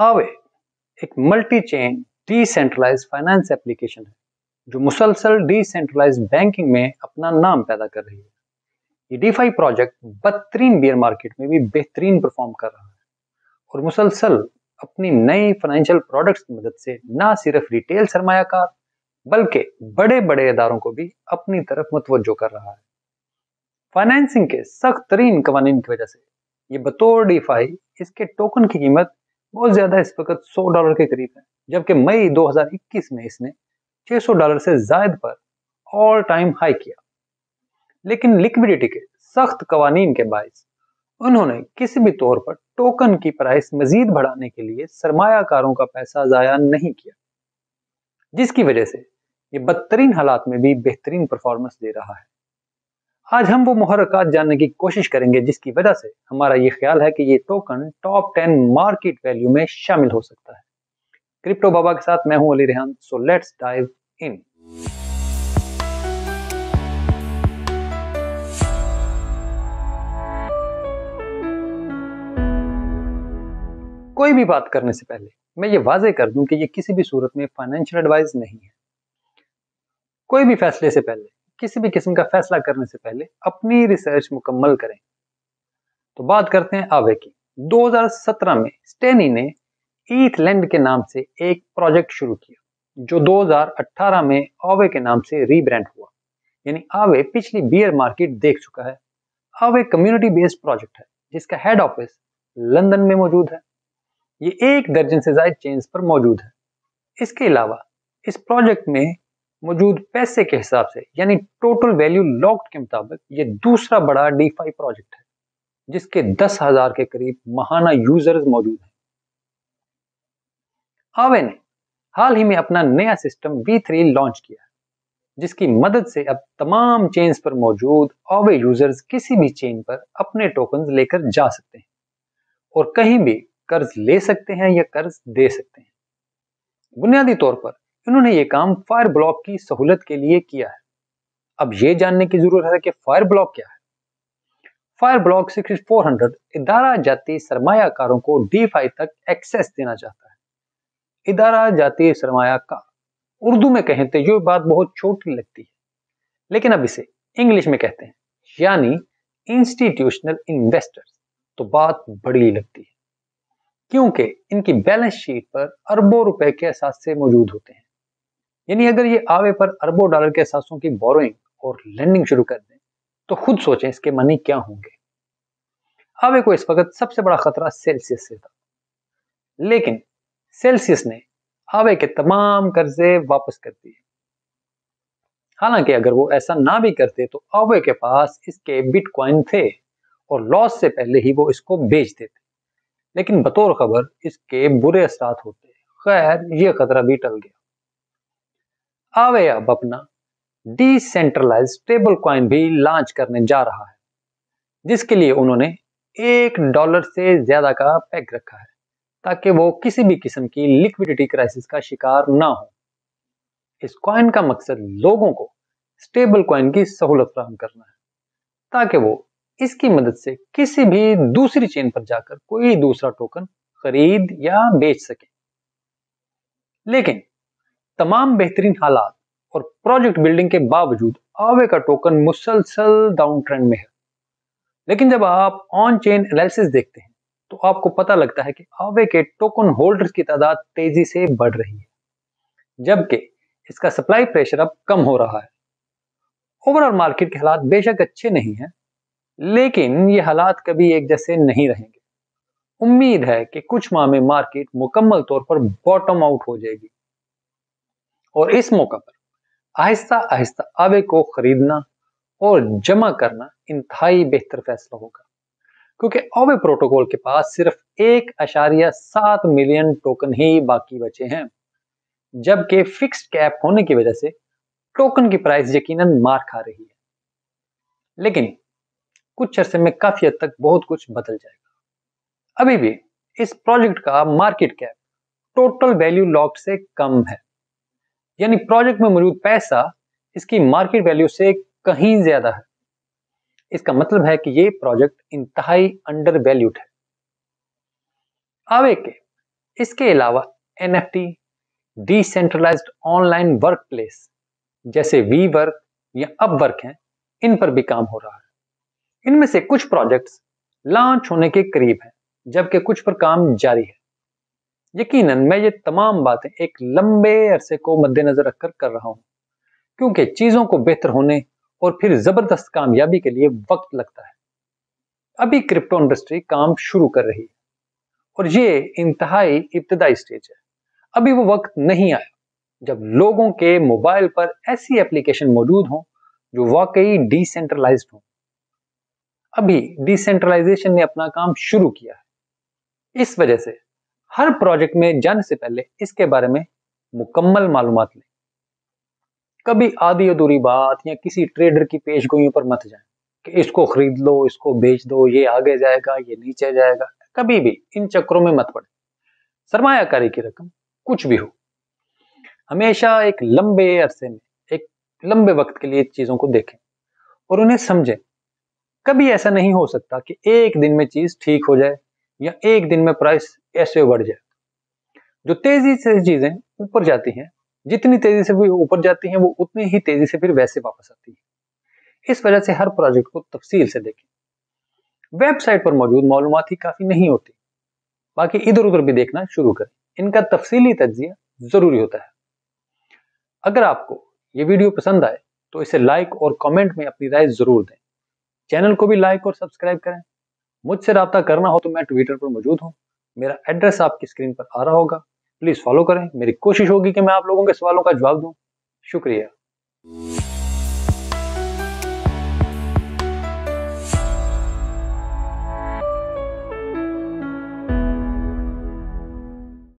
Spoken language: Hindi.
आवे Aave multi chain decentralise finance application है जो मुसलसल डिसेंट्रलाइज बैंकिंग में अपना नाम पैदा कर रही है ये डीफाई प्रोजेक्ट बदतरीन बियर मार्केट में भी बेहतरीन परफॉर्म कर रहा है और मुसलसल अपनी नई फाइनेंशियल प्रोडक्ट्स की मदद से ना सिर्फ रिटेल सरमायाकार बल्कि बड़े बड़े इदारों को भी अपनी तरफ मुतवजो कर रहा है फाइनेंसिंग के सख्त तरीन कवानीन की वजह से ये बतौर डीफाई इसके टोकन की कीमत बहुत ज्यादा इस वक्त 100 डॉलर के करीब है जबकि मई 2021 में इसने 600 डॉलर से जायद पर ऑल टाइम हाई किया लेकिन लिक्विडिटी के सख्त कवानीन के बायस उन्होंने किसी भी तौर पर टोकन की प्राइस मजीद बढ़ाने के लिए सरमाकारों का पैसा जाया नहीं किया जिसकी वजह से ये बदतरीन हालात में भी बेहतरीन परफॉर्मेंस दे रहा है आज हम वो मुहरकत जानने की कोशिश करेंगे जिसकी वजह से हमारा ये ख्याल है कि ये token top ten market value में शामिल हो सकता है क्रिप्टो बाबा के साथ मैं हूं Ali Rehan so let's dive in कोई भी बात करने से पहले मैं ये वाजे कर दूं कि ये किसी भी सूरत में फाइनेंशियल एडवाइस नहीं है कोई भी फैसले से पहले किसी भी किस्म का फैसला करने से पहले अपनी रिसर्च मुकम्मल करें तो बात करते हैं आवे की 2017 में स्टेनी ने ईथलैंड के नाम से एक प्रोजेक्ट शुरू किया जो 2018 में आवे के नाम से रीब्रांड हुआ यानी आवे पिछली बियर मार्केट देख चुका है आवे कम्युनिटी बेस्ड प्रोजेक्ट है जिसका हेड ऑफिस लंदन में मौजूद है ये एक दर्जन से ज्यादा चेन्स पर मौजूद है इसके अलावा इस प्रोजेक्ट में मौजूद पैसे के हिसाब से यानी टोटल वैल्यू लॉक्ड के मुताबिक ये दूसरा बड़ा डी प्रोजेक्ट है जिसके दस हजार के करीब महाना यूजर्स मौजूद हैं हावे ने हाल ही में अपना नया सिस्टम V3 लॉन्च किया जिसकी मदद से अब तमाम चेन्स पर मौजूद ऑवे यूजर्स किसी भी चेन पर अपने टोकन लेकर जा सकते हैं और कहीं भी कर्ज ले सकते हैं या कर्ज दे सकते हैं बुनियादी तौर पर इन्होंने ये काम फायर ब्लॉक की सहूलत के लिए किया है अब ये जानने की जरूरत है कि फायर ब्लॉक क्या है फायर ब्लॉक फोर हंड्रेड इदारा जाती सरमायाकारों को डी तक एक्सेस देना चाहता है इदारा जाती सरमायाकार उर्दू में कहें तो ये बात बहुत छोटी लगती है लेकिन अब इसे इंग्लिश में कहते हैं यानी इंस्टीट्यूशनल इन्वेस्टर्स तो बात बड़ी लगती है क्योंकि इनकी बैलेंस शीट पर अरबों रुपए के से मौजूद होते हैं यानी अगर ये आवे पर अरबों डॉलर के सासों की बोरोइंग और लैंडिंग शुरू कर दें तो खुद सोचें इसके मनी क्या होंगे आवे को इस वक्त सबसे बड़ा खतरा सेल्सियस से था लेकिन सेल्सियस ने आवे के तमाम कर्जे वापस कर दिए हालांकि अगर वो ऐसा ना भी करते तो आवे के पास इसके बिटकॉइन थे और लॉस से पहले ही वो इसको बेच देते लेकिन बतौर खबर इसके बुरे असरात होते खैर ये खतरा भी टल गया आवे अब अपना डिसेंट्रलाइज स्टेबल क्वाइन भी लॉन्च करने जा रहा है जिसके लिए उन्होंने एक डॉलर से ज्यादा का पैक रखा है ताकि वो किसी भी किस्म की लिक्विडिटी क्राइसिस का शिकार ना हो इस क्वाइन का मकसद लोगों को स्टेबल क्वाइन की सहूलत फ्राहम करना है ताकि वो इसकी मदद से किसी भी दूसरी चेन पर जाकर कोई दूसरा टोकन खरीद या बेच सके लेकिन तमाम बेहतरीन हालात और प्रोजेक्ट बिल्डिंग के बावजूद आवे का टोकन मुसलसल डाउन ट्रेंड में है लेकिन जब आप ऑन चेन एनालिसिस देखते हैं तो आपको पता लगता है कि आवे के टोकन होल्डर्स की तादाद तेजी से बढ़ रही है जबकि इसका सप्लाई प्रेशर अब कम हो रहा है ओवरऑल मार्केट के हालात बेशक अच्छे नहीं हैं लेकिन ये हालात कभी एक जैसे नहीं रहेंगे उम्मीद है कि कुछ माह में मार्केट मुकम्मल तौर पर बॉटम आउट हो जाएगी और इस मौका पर आहिस्ता आहिस्ता आवे को खरीदना और जमा करना इंतहाई बेहतर फैसला होगा क्योंकि ओवे प्रोटोकॉल के पास सिर्फ एक अशारिया सात मिलियन टोकन ही बाकी बचे हैं जबकि फिक्स्ड कैप होने की वजह से टोकन की प्राइस यकीनन मार खा रही है लेकिन कुछ अरसे में काफी हद तक बहुत कुछ बदल जाएगा अभी भी इस प्रोजेक्ट का market cap total value lock से कम है यानी प्रोजेक्ट में मौजूद पैसा इसकी मार्केट वैल्यू से कहीं ज्यादा है इसका मतलब है कि ये प्रोजेक्ट इंतहाई अंडर वैल्यूड है अब एक इसके अलावा N F T decentralize online workplace जैसे वी वर्क या अब वर्क है इन पर भी काम हो रहा है इनमें से कुछ प्रोजेक्ट्स लॉन्च होने के करीब हैं जबकि कुछ पर काम जारी है यकीनन मैं ये तमाम बातें एक लंबे अरसे को मद्देनजर रखकर कर रहा हूं क्योंकि चीजों को बेहतर होने और फिर जबरदस्त कामयाबी के लिए वक्त लगता है अभी क्रिप्टो इंडस्ट्री काम शुरू कर रही है और ये इंतहाई इब्तदाई स्टेज है अभी वो वक्त नहीं आया जब लोगों के मोबाइल पर ऐसी एप्लीकेशन मौजूद हों जो वाकई डिसेंट्रलाइज हों अभी डिसेंट्रलाइजेशन ने अपना काम शुरू किया है इस वजह से हर प्रोजेक्ट में जाने से पहले इसके बारे में मुकम्मल मालूम लें कभी आधी अधूरी बात या किसी ट्रेडर की पेश गोइयों पर मत जाए कि इसको खरीद लो इसको बेच दो ये आगे जाएगा ये नीचे जाएगा कभी भी इन चक्रों में मत पड़े सरमायाकारी की रकम कुछ भी हो हमेशा एक लंबे अरसे में एक लंबे वक्त के लिए चीजों को देखें और उन्हें समझें कभी ऐसा नहीं हो सकता कि एक दिन में चीज ठीक हो जाए या एक दिन में प्राइस ऐसे बढ़ जाए जो तेजी से चीजें ऊपर जाती हैं जितनी तेजी से भी ऊपर जाती हैं वो उतनी ही तेजी से फिर वैसे वापस आती है इस वजह से हर प्रोजेक्ट को तफसील से देखें वेबसाइट पर मौजूद मालूम ही काफी नहीं होती बाकी इधर उधर भी देखना शुरू करें इनका तफसीली तजिया जरूरी होता है अगर आपको ये वीडियो पसंद आए तो इसे लाइक और कमेंट में अपनी राय जरूर दें चैनल को भी लाइक और सब्सक्राइब करें मुझसे रबता करना हो तो मैं ट्विटर पर मौजूद हूँ मेरा एड्रेस आपकी स्क्रीन पर आ रहा होगा प्लीज़ फॉलो करें मेरी कोशिश होगी कि मैं आप लोगों के सवालों का जवाब दूँ शुक्रिया